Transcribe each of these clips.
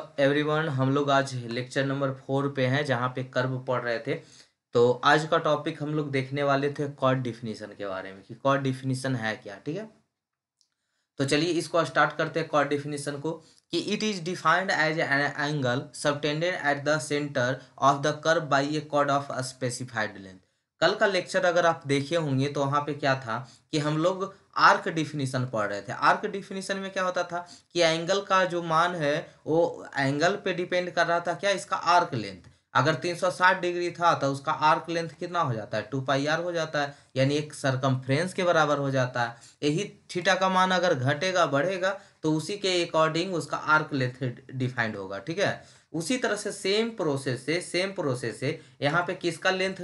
Everyone हम लोग आज लेक्चर नंबर फोर पे हैं जहाँ पे कर्व पढ़ रहे थे तो आज का टॉपिक हम लोग देखने वाले थे कॉर्ड डिफिनीशन के बारे में कि कॉर्ड डिफिनीशन है क्या ठीक है तो चलिए इसको स्टार्ट करते हैं कॉर्ड डिफिनीशन को कि it is defined as an angle subtended at the centre of the curve by a chord of specified length कल का लेक्चर अगर आप देखे होंगे तो वहाँ पे क्या था कि हम लोग आर्क डिफिनीसन पढ़ रहे थे आर्क डिफिनीसन में क्या होता था कि एंगल का जो मान है वो एंगल पे डिपेंड कर रहा था क्या इसका आर्क लेंथ अगर 360 डिग्री था तो उसका आर्क लेंथ कितना हो जाता है टू पाई आर हो जाता है यानी एक सरकमफ्रेंस के बराबर हो जाता है यही थीटा का मान अगर घटेगा बढ़ेगा तो उसी के अकॉर्डिंग उसका आर्क लेंथ डिफाइंड होगा ठीक है उसी तरह से सेम प्रोसेस से सेम प्रोसेस से यहाँ पे किसका लेंथ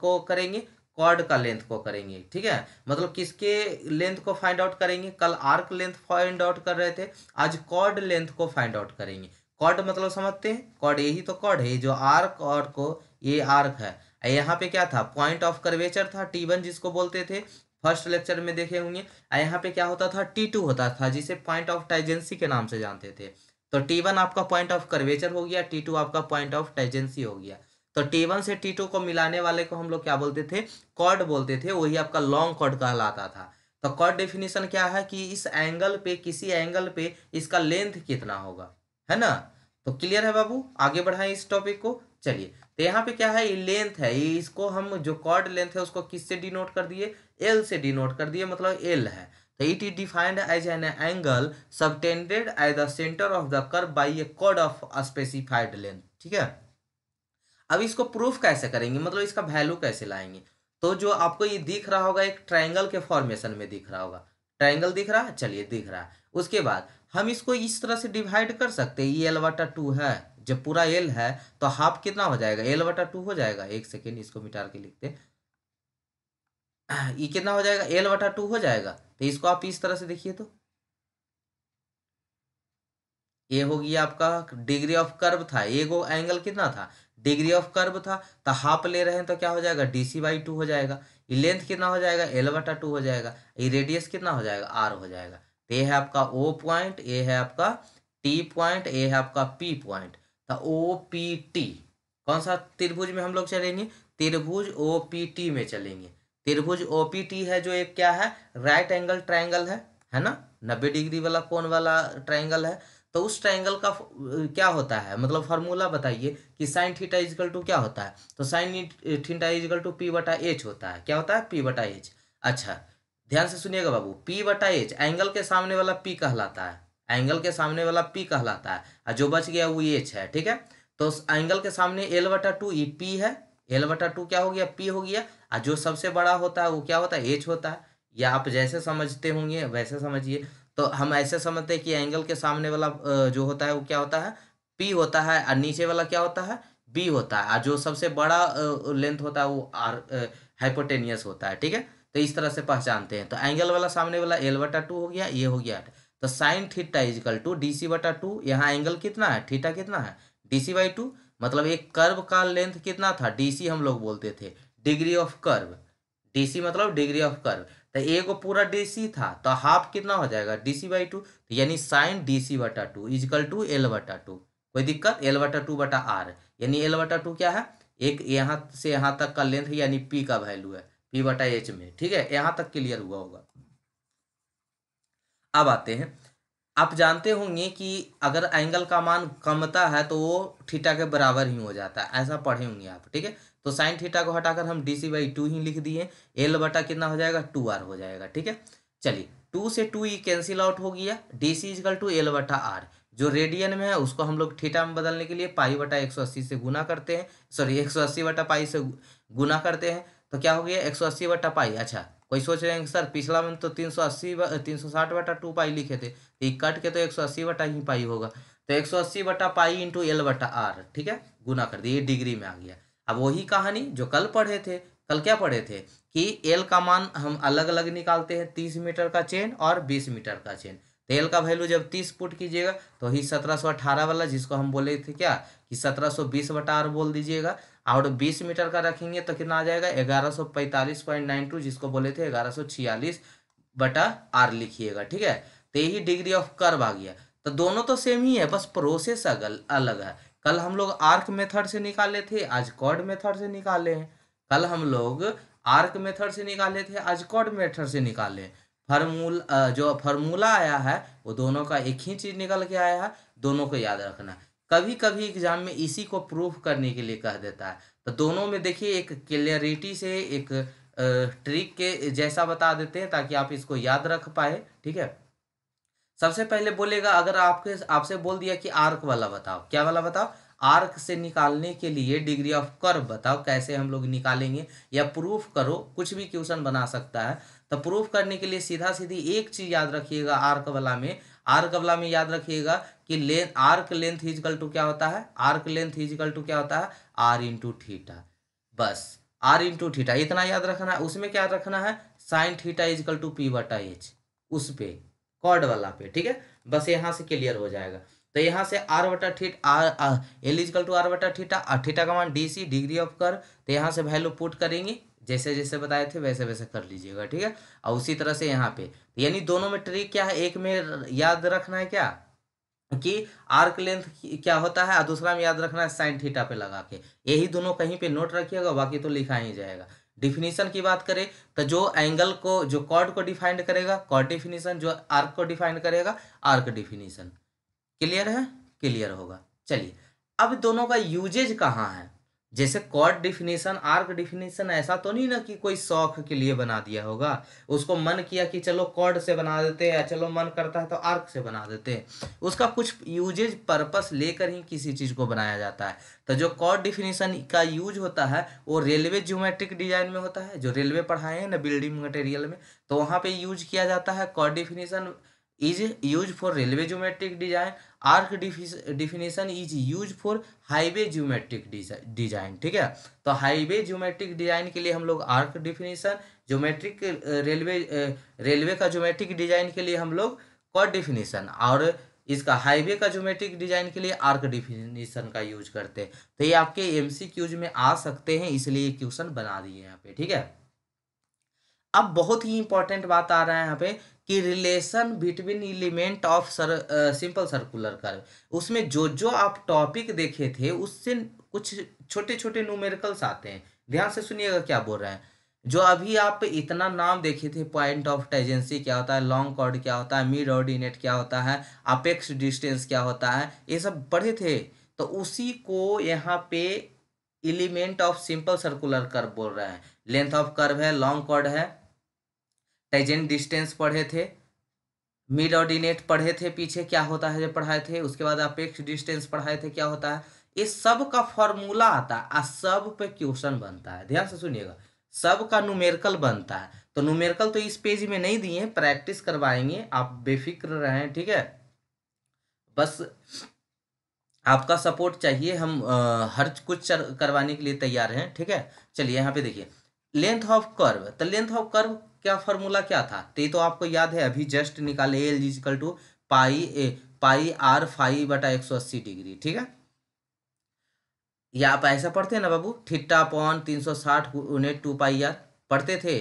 को करेंगे कॉर्ड का लेंथ को करेंगे ठीक है मतलब किसके लेंथ को फाइंड आउट करेंगे कल आर्क लेंथ फाइंड आउट कर रहे थे आज कॉर्ड लेंथ को फाइंड आउट करेंगे कॉर्ड मतलब समझते हैं कॉर्ड यही तो कॉर्ड है जो आर्क और को ये आर्क है यहाँ पे क्या था पॉइंट ऑफ कर्वेचर था टी वन जिसको बोलते थे फर्स्ट लेक्चर में देखे होंगे यहाँ पे क्या होता था टी टू होता था जिसे पॉइंट ऑफ टाइजेंसी के नाम से जानते थे तो टी वन आपका पॉइंट ऑफ कर्वेचर हो गया टी टू आपका पॉइंट ऑफ टेजेंसी हो गया तो T1 से T2 को मिलाने वाले को हम लोग क्या बोलते थे कॉर्ड बोलते थे वही आपका लॉन्ग कॉर्ड कहलाता था तो कॉर्ड डेफिनेशन क्या है कि इस एंगल पे किसी एंगल पे इसका लेंथ कितना होगा है ना तो क्लियर है बाबू आगे बढ़ाएं इस टॉपिक को चलिए तो यहाँ पे क्या है ये लेंथ है इसको हम जो कॉर्ड लेंथ है उसको किससे डिनोट कर दिए एल से डिनोट कर दिए मतलब एल है It is defined as an angle subtended at the center of the curve by a chord of a specified length. ठीक है अब इसको प्रूफ कैसे करेंगे मतलब इसका वैल्यू कैसे लाएंगे तो जो आपको ये दिख रहा होगा एक ट्रायंगल के फॉर्मेशन में दिख रहा होगा ट्रायंगल दिख रहा है चलिए दिख रहा है उसके बाद हम इसको इस तरह से डिवाइड कर सकते हैं ये एलवाटा टू है जब पूरा एल है तो हाफ कितना हो जाएगा एलवाटा टू हो जाएगा एक सेकेंड इसको मिटार के लिखते हैं ये e कितना हो जाएगा एल वटा टू हो जाएगा तो इसको आप इस तरह से देखिए तो ये होगी आपका डिग्री ऑफ कर्व था ए गो एंगल कितना था डिग्री ऑफ कर्व था तो हाफ ले रहे हैं तो क्या हो जाएगा डी सी बाई टू हो जाएगा ये लेंथ कितना हो जाएगा एल वटा टू हो जाएगा ये रेडियस कितना हो जाएगा आर हो जाएगा तो ये है आपका ओ पॉइंट ए है आपका टी पॉइंट ए है आपका पी पॉइंट तो ओ पी टी कौन सा त्रिभुज में हम लोग चलेंगे त्रिभुज ओ पी टी में चलेंगे त्रिभुज ओपीटी है जो एक क्या है राइट एंगल ट्राइंगल है है ना नब्बे डिग्री वाला कोण वाला ट्राइंगल है तो उस ट्राइंगल का क्या होता है मतलब फॉर्मूला बताइए कि साइन थीटा इजकल टू क्या होता है तो sine theta equal to P बटा एच होता है क्या होता है पी बटा एच अच्छा ध्यान से सुनिएगा बाबू पी बटा एच एंगल के सामने वाला पी कहलाता है एंगल के सामने वाला पी कहलाता है और जो बच गया वो एच है ठीक है तो एंगल के सामने एल बटा टू ई पी है एल बटा टू क्या हो गया पी हो गया और जो सबसे बड़ा होता है वो क्या होता है एच होता है या आप जैसे समझते होंगे वैसे समझिए तो हम ऐसे समझते हैं कि एंगल के सामने वाला जो होता है वो क्या होता है पी होता है और नीचे वाला क्या होता है बी होता है और जो सबसे बड़ा लेंथ होता है वो आर हाइपोटेनियस होता है ठीक है तो इस तरह से पहचानते हैं तो एंगल वाला सामने वाला एल बटा टू हो गया ये हो गया तो sine theta equal to D C बटा टू यहाँ एंगल कितना है थीटा कितना है डी सी बाई टू मतलब एक कर्व का लेंथ कितना था डी सी हम लोग बोलते थे डिग्री ऑफ कर्व डीसी मतलब डिग्री ऑफ कर्व तो ए को पूरा डीसी था तो हाफ कितना हो जाएगा डीसी बाई टू तो यानी साइन डीसी बटा टू इजकल टू एल बटा टू कोई दिक्कत एल बटा टू बटा आर यानी एल बटा टू क्या है एक यहाँ से यहाँ तक का लेंथ यानी पी का वैल्यू है पी बटा एच में ठीक है यहाँ तक क्लियर हुआ होगा अब आते हैं आप जानते होंगे कि अगर एंगल का मान कमता है तो वो थीटा के बराबर ही हो जाता है ऐसा पढ़े होंगे आप ठीक है तो साइन थीटा को हटाकर हम डी सी बाई टू ही लिख दिए एल बटा कितना हो जाएगा टू आर हो जाएगा ठीक है चलिए टू से टू ई कैंसिल आउट हो गया D C equal to L बटा आर जो रेडियन में है उसको हम लोग थीटा में बदलने के लिए पाई बटा एक सौ अस्सी से गुना करते हैं सॉरी एक सौ अस्सी बटा पाई से गुना करते हैं तो क्या हो गया एक सौ अस्सी बटा पाई अच्छा कोई सोच रहे हैं सर पिछला में तो तीन सौ अस्सी तीन सौ साठ बटा टू पाई लिखे थे ये तो कट के तो एक सौ अस्सी बटा ही पाई होगा तो एक सौ अस्सी बटा पाई इंटू एल बटा आर ठीक है गुना कर दिए डिग्री में आ गया अब वही कहानी जो कल पढ़े थे कल क्या पढ़े थे कि एल का मान हम अलग अलग निकालते हैं तीस मीटर का चेन और बीस मीटर का चेन तो एल का वैल्यू जब तीस पुट कीजिएगा तो ही सत्रह सौ अठारह वाला जिसको हम बोले थे क्या कि सत्रह सौ बीस बटा आर बोल दीजिएगा और बीस मीटर का रखेंगे तो कितना आ जाएगा 1145.92 जिसको बोले थे 1146 बटा आर लिखिएगा ठीक है तो यही डिग्री ऑफ कर्व आ गया तो दोनों तो सेम ही है बस प्रोसेस अगल अलग है कल हम लोग आर्क मेथड से निकाले थे आज कॉड मेथड से निकाले हैं कल हम लोग आर्क मेथड से निकाले थे आज कॉड मेथड से निकाले फार्मूल जो फार्मूला आया है वो दोनों का एक ही चीज़ निकल के आया है दोनों को याद रखना कभी कभी एग्जाम में इसी को प्रूफ करने के लिए कह देता है तो दोनों में देखिए एक क्लियरिटी से एक ट्रिक के जैसा बता देते हैं ताकि आप इसको याद रख पाए ठीक है सबसे पहले बोलेगा अगर आपके आपसे बोल दिया कि आर्क वाला बताओ क्या वाला बताओ आर्क से निकालने के लिए डिग्री ऑफ कर्व बताओ कैसे हम लोग निकालेंगे या प्रूफ करो कुछ भी क्वेश्चन बना सकता है तो प्रूफ करने के लिए सीधा सीधी एक चीज़ याद रखिएगा आर्क वाला में आर्क वाला में याद रखिएगा कि length arc length equal to क्या होता है आर्क लेंथ इजकल टू क्या होता है आर इंटू थीटा बस आर इंटू थीटा इतना याद रखना है उसमें क्या रखना है sine theta equal to P बटा एच उस पे कॉर्ड वाला पे ठीक है बस यहाँ से क्लियर हो जाएगा तो यहाँ से आर बटा theta R L equal to R बटा ठीटा थीटा का मान डी सी डिग्री ऑफ कर तो यहाँ से वैल्यू पुट करेंगे जैसे जैसे बताए थे वैसे वैसे कर लीजिएगा ठीक है और उसी तरह से यहाँ पे यानी दोनों में ट्रिक क्या है एक में याद रखना है क्या कि आर्क लेंथ क्या होता है और दूसरा में याद रखना है साइन थीटा पे लगा के यही दोनों कहीं पे नोट रखिएगा बाकी तो लिखा ही जाएगा डिफिनीशन की बात करें तो जो एंगल को जो कॉर्ड को डिफाइंड करेगा कॉर्ड डिफिनीशन जो आर्क को डिफाइन करेगा आर्क डिफिनीशन क्लियर है क्लियर होगा चलिए अब दोनों का यूजेज कहाँ है जैसे कॉर्ड डिफिनेशन आर्क डिफिनेशन ऐसा तो नहीं ना कि कोई शौक के लिए बना दिया होगा उसको मन किया कि चलो कॉर्ड से बना देते हैं या चलो मन करता है तो आर्क से बना देते हैं उसका कुछ यूजेज पर्पस लेकर ही किसी चीज़ को बनाया जाता है तो जो कॉर्ड डिफिनेशन का यूज होता है वो रेलवे ज्योमेट्रिक डिजाइन में होता है जो रेलवे पढ़ाए हैं ना बिल्डिंग मटेरियल में तो वहाँ पर यूज किया जाता है chord definition is use for railway geometric design arc definition is use for highway geometric design ठीक है तो हाईवे ज्योमेट्रिक डिजाइन के लिए हम लोग arc definition geometric railway railway का ज्योमेट्रिक डिजाइन के लिए हम लोग कॉ डिफिनेशन और इसका हाईवे का ज्योमेट्रिक डिजाइन के लिए आर्क डिफिनेशन का यूज करते हैं तो ये आपके क्यूज में आ सकते हैं इसलिए क्वेश्चन बना दिए यहाँ पे ठीक है अब बहुत ही इंपॉर्टेंट बात आ रहा है यहाँ पे कि relation between element of sir simple circular curve उसमें जो जो आप टॉपिक देखे थे उससे कुछ छोटे छोटे न्यूमेरिकल्स आते हैं ध्यान से सुनिएगा क्या बोल रहे हैं जो अभी आप इतना नाम देखे थे पॉइंट ऑफ टेजेंसी क्या होता है लॉन्ग कॉर्ड क्या होता है मिड ऑर्डिनेट क्या होता है अपेक्स डिस्टेंस क्या होता है ये सब पढ़े थे तो उसी को यहाँ पे element of simple circular curve बोल रहे हैं लेंथ ऑफ कर्व है लॉन्ग कॉर्ड है टाइजेंट डिस्टेंस पढ़े थे मिड ऑर्डिनेट पढ़े थे पीछे क्या होता है जो पढ़ाए थे उसके बाद अपेक्ष डिस्टेंस पढ़ाए थे क्या होता है ये सब का फॉर्मूला आता है सब पे क्वेश्चन बनता है ध्यान से सुनिएगा सब का नुमेरिकल बनता है तो नुमेरिकल तो इस पेज में नहीं दिए प्रैक्टिस करवाएंगे आप बेफिक्र रहे ठीक है बस आपका सपोर्ट चाहिए हम आ, हर कुछ करवाने के लिए तैयार हैं ठीक है चलिए यहाँ पे देखिए लेंथ ऑफ कर्व तो लेंथ ऑफ कर्व क्या फॉर्मूला क्या था तो ये तो आपको याद है अभी जस्ट निकाले L equal to pi A pi R five बटा एक सौ अस्सी डिग्री ठीक है या आप ऐसा पढ़ते हैं ना बाबू ठिट्टा पॉन तीन सौ साठ उन्हें टू पाई आर पढ़ते थे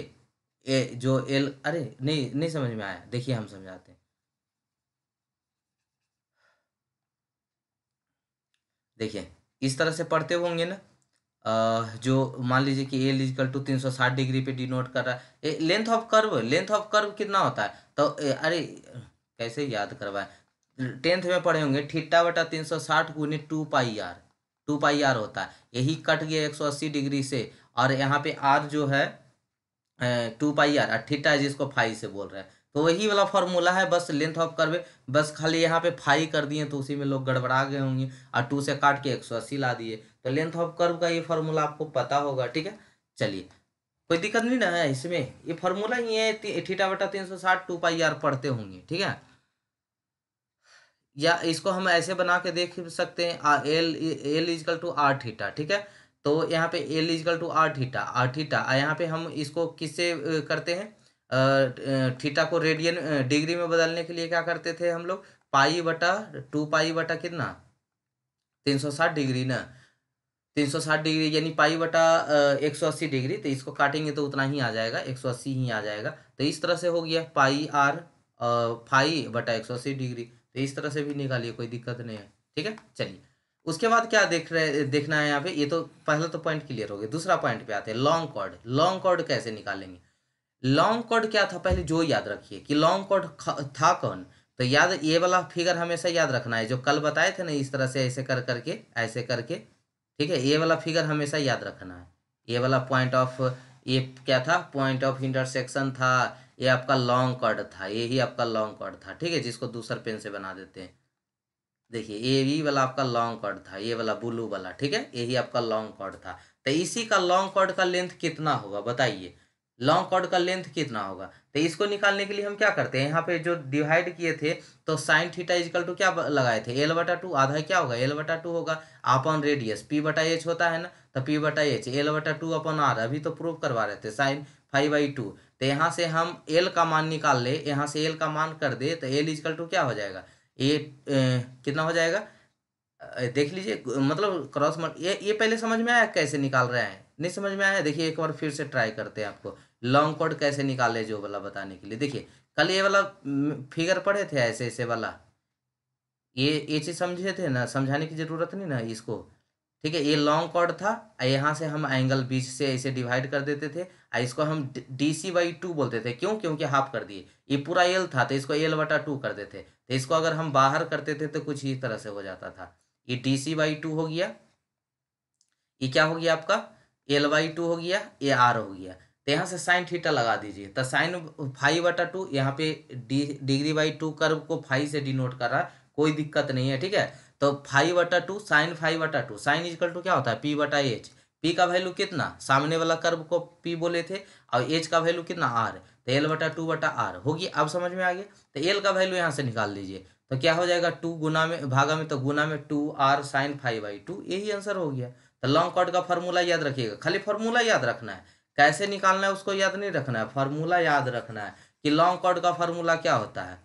ए जो एल अरे नहीं नहीं समझ में आया देखिए हम समझाते हैं देखिए इस तरह से पढ़ते होंगे ना जो मान लीजिए कि एल इजकल टू तीन सौ साठ डिग्री पे डिनोट कर रहा है length of curve length of curve कितना होता है तो अरे कैसे याद करवाएं टेंथ में पढ़े होंगे ठिट्टा बटा तीन सौ साठ गुनी two pi R two pi R होता है यही कट गया एक सौ अस्सी डिग्री से और यहाँ पे आर जो है टू पाई आर और जिसको फाई से बोल रहे हैं तो वही वाला फॉर्मूला है बस लेंथ ऑफ कर्व बस खाली यहाँ पे फाई कर दिए तो उसी में लोग गड़बड़ा गए होंगे और टू से काट के एक सौ अस्सी ला दिए लेंथ ऑफ कर्व का ये फॉर्मूला आपको पता होगा ठीक है चलिए कोई दिक्कत नहीं ना है इसमें ये फॉर्मूला ये थीटा बटा तीन सौ साठ टू पाई आर पढ़ते होंगे ठीक है या इसको हम ऐसे बना के देख सकते हैं आ, L L equal to R theta ठीक है तो यहाँ पे L equal to R theta R theta यहाँ पे हम इसको किससे करते हैं थीटा को रेडियन डिग्री में बदलने के लिए क्या करते थे हम लोग पाई बटा टू पाई बटा कितना तीन सौ साठ डिग्री ना तीन सौ साठ डिग्री यानी पाई बटा एक सौ अस्सी डिग्री तो इसको काटेंगे तो उतना ही आ जाएगा एक सौ अस्सी ही आ जाएगा तो इस तरह से हो गया पाई आर फाई बटा एक सौ अस्सी डिग्री तो इस तरह से भी निकालिए कोई दिक्कत नहीं है ठीक है चलिए उसके बाद क्या देख रहे देखना है यहाँ पे ये तो पहला तो पॉइंट क्लियर हो गया दूसरा पॉइंट पे आते हैं लॉन्ग कॉर्ड लॉन्ग कॉर्ड कैसे निकालेंगे लॉन्ग कॉर्ड क्या था पहले जो याद रखिए कि लॉन्ग कॉर्ड था कौन तो याद ये वाला फिगर हमेशा याद रखना है जो कल बताए थे ना इस तरह से ऐसे कर करके ऐसे करके ठीक है ये वाला फिगर हमेशा याद रखना है ये वाला पॉइंट ऑफ ये क्या था पॉइंट ऑफ इंटरसेक्शन था ये आपका लॉन्ग कॉर्ड था ये ही आपका लॉन्ग कट था ठीक है जिसको दूसर पेन से बना देते हैं देखिए ये भी वाला आपका लॉन्ग कट था ये वाला ब्लू वाला ठीक है यही आपका लॉन्ग कॉर्ड था तो इसी का लॉन्ग कॉर्ड का लेंथ कितना होगा बताइए लॉन्ग कॉर्ड का लेंथ कितना होगा तो इसको निकालने के लिए हम क्या करते हैं यहाँ पे जो डिवाइड किए थे तो साइन थीटा इजकल टू क्या लगाए थे एल बटा टू आधा क्या होगा एल बटा टू होगा अपॉन रेडियस पी बटा एच होता है ना तो पी बटा एच एल बटा टू अपॉन आर अभी तो प्रूव करवा रहे थे साइन फाइव बाई टू तो यहाँ से हम एल का मान निकाल ले यहाँ से एल का मान कर दे तो एल इजकल टू क्या हो जाएगा ए, कितना हो जाएगा देख लीजिए मतलब क्रॉस मार्क ये ये पहले समझ में आया कैसे निकाल रहे हैं नहीं समझ में आया देखिए एक बार फिर से ट्राई करते हैं आपको लॉन्ग कोड कैसे निकाले जो वाला बताने के लिए देखिए कल ये वाला फिगर पड़े थे ऐसे ऐसे वाला ये ये चीज़ समझे थे ना समझाने की ज़रूरत नहीं ना इसको ठीक है ये लॉन्ग कॉर्ड था यहाँ से हम एंगल बीच से ऐसे डिवाइड कर देते थे और इसको हम डी सी बाई टू बोलते थे क्यों क्योंकि हाफ कर दिए ये पूरा एल था तो इसको एल वटा टू कर देते तो इसको अगर हम बाहर करते थे तो कुछ इस तरह से हो जाता था ये डी सी बाई टू हो गया ये क्या हो गया आपका एल बाई टू हो गया ये आर हो गया तो यहाँ से साइन थीटा लगा दीजिए तो साइन फाइव बटा टू यहाँ पे D degree by two curve को फाइव से डिनोट कर रहा है कोई दिक्कत नहीं है ठीक है तो फाइव बटा टू साइन फाइव बटा टू साइन इजकल टू क्या होता है पी बटा एच पी का वैल्यू कितना सामने वाला कर्व को पी बोले थे और एच का वैल्यू कितना आर तो एल बटा टू बटा आर होगी अब समझ में आ गया तो एल का वैल्यू यहाँ से निकाल दीजिए तो क्या हो जाएगा टू गुना में भागा में तो गुना में two R sine five by two यही आंसर हो गया तो लॉन्ग कॉट का फॉर्मूला याद रखिएगा खाली फॉर्मूला याद रखना है कैसे निकालना है उसको याद नहीं रखना है फार्मूला याद रखना है कि लॉन्ग कॉर्ड का फार्मूला क्या होता है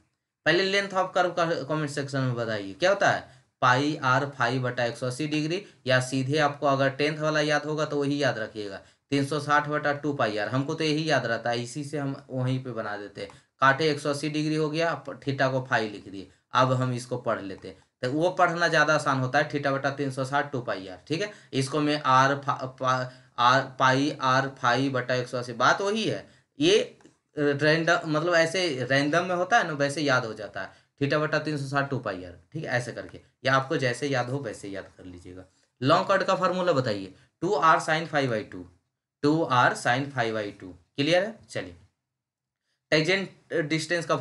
पहले लेंथ ऑफ कर्व का कमेंट सेक्शन में बताइए क्या होता है पाई आर फाइव बटा एक सौ अस्सी डिग्री या सीधे आपको अगर टेंथ वाला याद होगा तो वही याद रखिएगा तीन सौ साठ बटा टू पाई आर हमको तो यही याद रहता है इसी से हम वहीं पे बना देते हैं काटे एक सौ अस्सी डिग्री हो गया थीटा को फाइव लिख दिए अब हम इसको पढ़ लेते हैं तो वो पढ़ना ज़्यादा आसान होता है ठीटा बटा तीन सौ साठ टू पाई आर ठीक है इसको मैं R R pi R phi बटा एक सौ अस्सी बात वही है ये रैंडम मतलब ऐसे रैंडम में होता है ना वैसे याद हो जाता है थीटा बटा तीन सौ साठ टू पाई आर ठीक है ऐसे करके या आपको जैसे याद हो वैसे याद कर लीजिएगा लॉन्ग कट का फॉर्मूला बताइए two R sine five by two two R sine five by two clear है चलिए टेजेंट डिस्टेंस का